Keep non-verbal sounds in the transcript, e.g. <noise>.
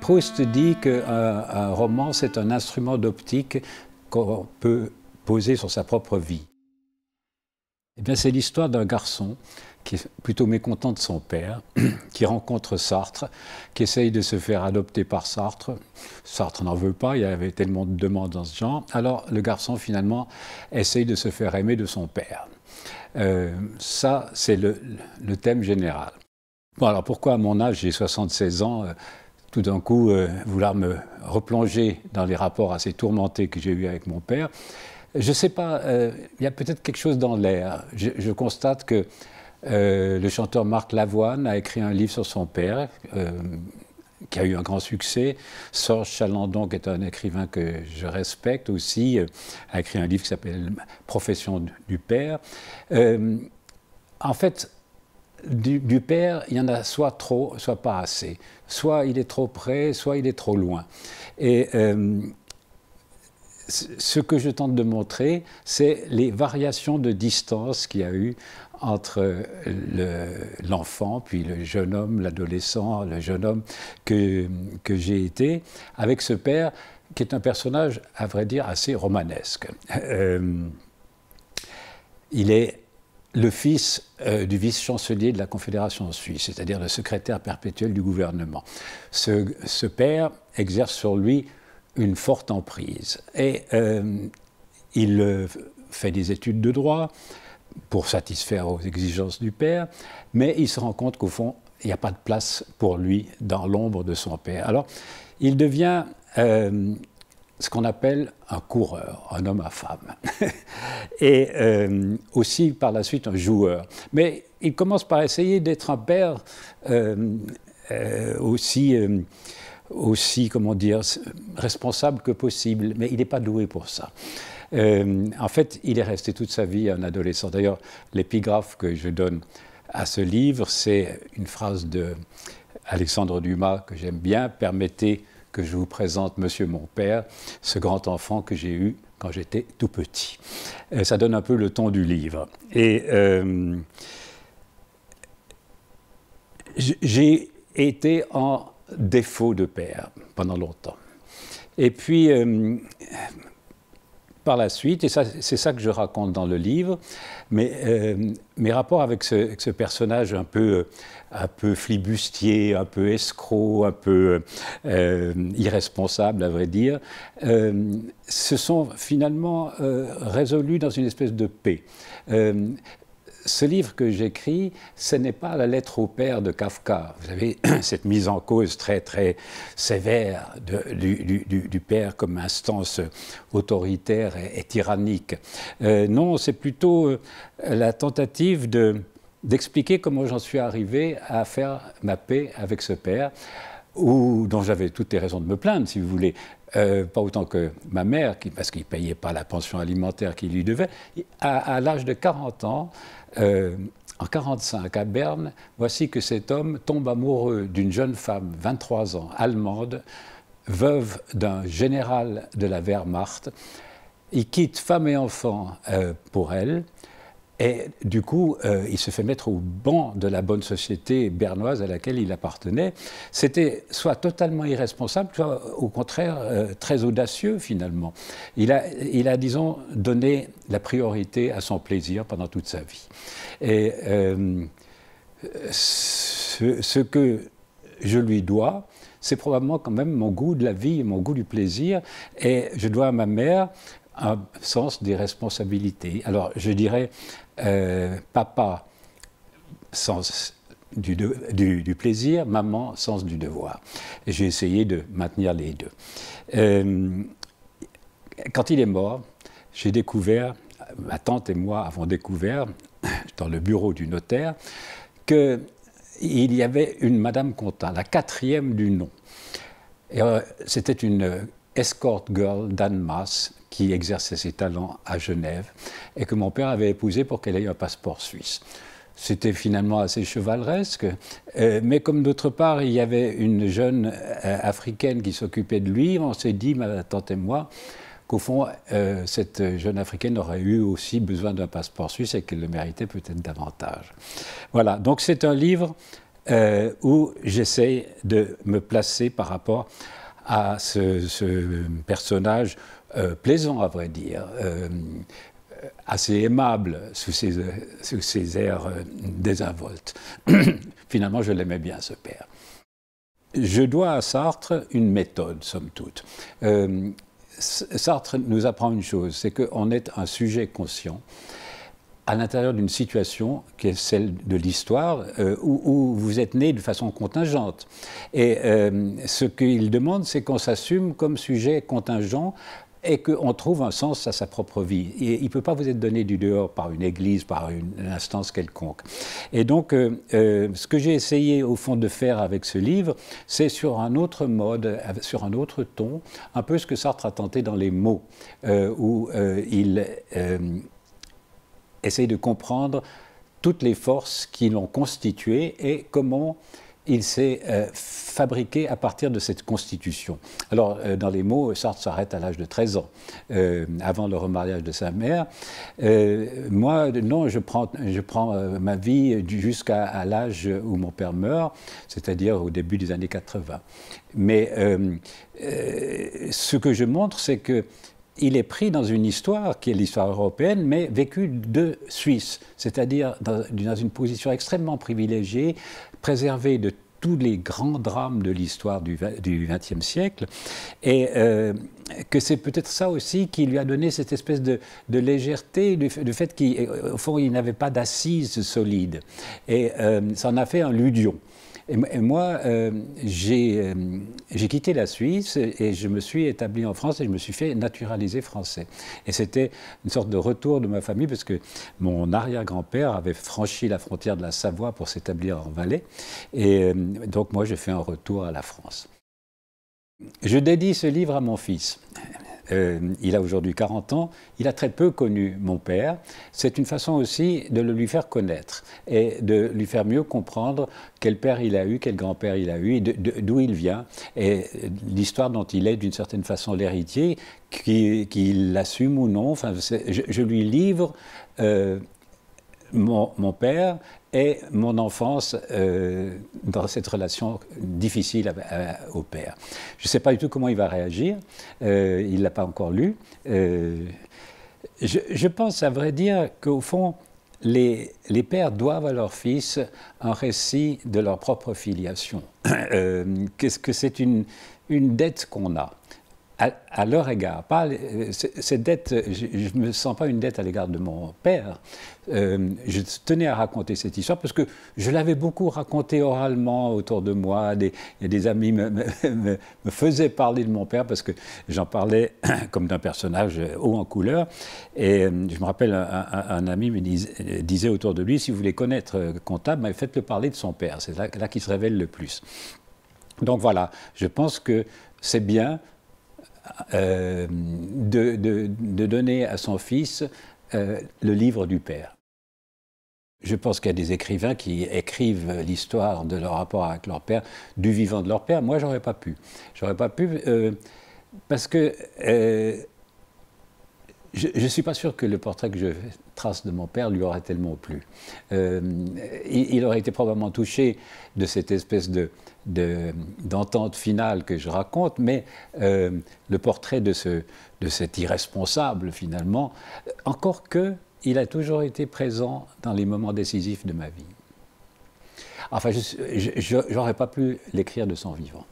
Proust dit qu'un euh, un roman, c'est un instrument d'optique qu'on peut poser sur sa propre vie. Eh bien, c'est l'histoire d'un garçon qui est plutôt mécontent de son père, <clears throat> qui rencontre Sartre, qui essaye de se faire adopter par Sartre. Sartre n'en veut pas, il y avait tellement de demandes dans ce genre. Alors le garçon finalement essaye de se faire aimer de son père. Euh, ça, c'est le, le, thème général. Bon, alors pourquoi à mon âge, j'ai 76 ans, euh, tout d'un coup euh, vouloir me replonger dans les rapports assez tourmentés que j'ai eus avec mon père. Je ne sais pas, euh, il y a peut-être quelque chose dans l'air. Je, constate que euh, le chanteur Marc Lavoine a écrit un livre sur son père, qui a eu un grand succès. Sorge Chalandon, qui est un écrivain que je respecte aussi, a écrit un livre qui s'appelle Profession du père. en fait, du, père, il y en a soit trop, soit pas assez. Soit il est trop près, soit il est trop loin. Et euh, ce que je tente de montrer, c'est les variations de distance qu'il y a eu entre l'enfant, puis le jeune homme, l'adolescent, le jeune homme que, que j'ai été, avec ce père qui est un personnage, à vrai dire, assez romanesque. Euh, il est le fils euh, du vice-chancelier de la Confédération suisse, c'est-à-dire le secrétaire perpétuel du gouvernement. Ce, père exerce sur lui une forte emprise et euh, il euh, fait des études de droit pour satisfaire aux exigences du père, mais il se rend compte qu'au fond, il n'y a pas de place pour lui dans l'ombre de son père. Alors, il devient ce qu'on appelle un coureur, un homme à femme, <laughs> et euh, aussi par la suite un joueur. Mais il commence par essayer d'être un père euh, euh, aussi, aussi, comment dire, responsable que possible, mais il n'est pas doué pour ça. en fait, il est resté toute sa vie un adolescent. D'ailleurs, l'épigraphe que je donne à ce livre, c'est une phrase de Alexandre Dumas que j'aime bien, permettez que je vous présente Monsieur mon père, ce grand enfant que j'ai eu quand j'étais tout petit. Euh, ça donne un peu le ton du livre. Et euh, j'ai été en défaut de père pendant longtemps. Et puis, euh, par la suite, et c'est ça que je raconte dans le livre, mais, euh, mes rapports avec ce, personnage euh, un peu, flibustier, un peu escroc, un peu euh, irresponsable à vrai dire, se sont finalement résolus dans une espèce de paix ce livre que j'écris, ce n'est pas la lettre au père de Kafka. Vous avez <clears throat> cette mise en cause très très sévère de, du, père comme instance autoritaire et, tyrannique. Euh, non, c'est plutôt euh, la tentative de d'expliquer comment j'en suis arrivé à faire ma paix avec ce père ou dont j'avais toutes les raisons de me plaindre, si vous voulez, euh, pas autant que ma mère, parce qu'il ne payait pas la pension alimentaire qu'il lui devait, à, l'âge de 40 ans, euh, en 1945, à Berne, voici que cet homme tombe amoureux d'une jeune femme, 23 ans, allemande, veuve d'un général de la Wehrmacht. Il quitte femme et enfant euh, pour elle. Et du coup, euh, il se fait mettre au banc de la bonne société bernoise à laquelle il appartenait. C'était soit totalement irresponsable, soit au contraire euh, très audacieux finalement. Il a, il a, disons, donné la priorité à son plaisir pendant toute sa vie. Et euh, ce, que je lui dois, c'est probablement quand même mon goût de la vie, mon goût du plaisir. Et je dois à ma mère un sens des responsabilités. Alors, je dirais, euh, papa, sens du, du, plaisir, maman, sens du devoir. J'ai essayé de maintenir les deux. Euh, quand il est mort, j'ai découvert, ma tante et moi avons découvert, <coughs> dans le bureau du notaire, qu'il y avait une Madame Contin, la quatrième du nom. et euh, C'était une escort girl d'Anne qui exerçait ses talents à Genève, et que mon père avait épousé pour qu'elle ait un passeport suisse. C'était finalement assez chevaleresque, euh, mais comme d'autre part il y avait une jeune euh, africaine qui s'occupait de lui, on s'est dit, ma tante et moi, qu'au fond, euh, cette jeune africaine aurait eu aussi besoin d'un passeport suisse et qu'elle le méritait peut-être davantage. Voilà, donc c'est un livre où j'essaie de me placer par rapport à ce, personnage euh, plaisant, à vrai dire, euh, assez aimable sous ses, sous ses airs euh, désinvoltes. <coughs> Finalement, je l'aimais bien, ce père. Je dois à Sartre une méthode, somme toute. Sartre nous apprend une chose, c'est qu'on est un sujet conscient à l'intérieur d'une situation qui est celle de l'histoire, euh, où, vous êtes né de façon contingente. Et euh, ce qu'il demande, c'est qu'on s'assume comme sujet contingent et qu'on trouve un sens à sa propre vie. Et il ne peut pas vous être donné du dehors par une église, par une, instance quelconque. Et donc, euh, ce que j'ai essayé au fond de faire avec ce livre, c'est sur un autre mode, sur un autre ton, un peu ce que Sartre a tenté dans les mots, où il essaye de comprendre toutes les forces qui l'ont constitué et comment il s'est euh, fabriqué à partir de cette constitution. Alors, euh, dans les mots, Sartre s'arrête à l'âge de 13 ans, euh, avant le remariage de sa mère. moi, non, je prends, je prends ma vie jusqu'à l'âge où mon père meurt, c'est-à-dire au début des années 80. Mais ce que je montre, c'est que il est pris dans une histoire qui est l'histoire européenne, mais vécue de Suisse, c'est-à-dire dans, une position extrêmement privilégiée, préservée de tous les grands drames de l'histoire du XXe siècle, et euh, que c'est peut-être ça aussi qui lui a donné cette espèce de, légèreté, du, fait qu'au fond, il n'avait pas d'assises solides. Et euh, ça en a fait un ludion. Et, moi, euh, euh, j'ai quitté la Suisse et je me suis établi en France et je me suis fait naturaliser français. Et c'était une sorte de retour de ma famille parce que mon arrière-grand-père avait franchi la frontière de la Savoie pour s'établir en Valais. Et euh, donc moi, j'ai fait un retour à la France. Je dédie ce livre à mon fils. Euh, il a aujourd'hui 40 ans. Il a très peu connu mon père. C'est une façon aussi de le lui faire connaître et de lui faire mieux comprendre quel père il a eu, quel grand-père il a eu, d'où il vient et l'histoire dont il est d'une certaine façon l'héritier, qu'il l'assume ou non. Enfin, je, lui livre euh, mon, père et mon enfance euh, dans cette relation difficile euh, au père. Je ne sais pas du tout comment il va réagir, euh, il ne l'a pas encore lu. je, pense, à vrai dire, qu'au fond, les, les, pères doivent à leurs fils un récit de leur propre filiation, <coughs> Qu'est-ce que c'est une, une dette qu'on a à, leur égard. Pas, cette dette, je ne me sens pas une dette à l'égard de mon père. Euh, je tenais à raconter cette histoire parce que je l'avais beaucoup racontée oralement autour de moi. Des, amis me, faisaient parler de mon père parce que j'en parlais <clears throat> comme d'un personnage haut en couleur. Et euh, je me rappelle, un, ami me disait autour de lui, si vous voulez connaître euh, comptable, faites-le parler de son père. C'est là, là qu'il se révèle le plus. Donc voilà, je pense que c'est bien euh, de, donner à son fils euh, le livre du père. Je pense qu'il y a des écrivains qui écrivent l'histoire de leur rapport avec leur père, du vivant de leur père. Moi, j'aurais pas pu. J'aurais pas pu euh, parce que je ne suis pas sûr que le portrait que je trace de mon père lui aurait tellement plu. Euh, il, aurait été probablement touché de cette espèce de d'entente finale que je raconte, mais euh, le portrait de, ce, de cet irresponsable, finalement, encore que il a toujours été présent dans les moments décisifs de ma vie. Enfin, je n'aurais pas pu l'écrire de son vivant.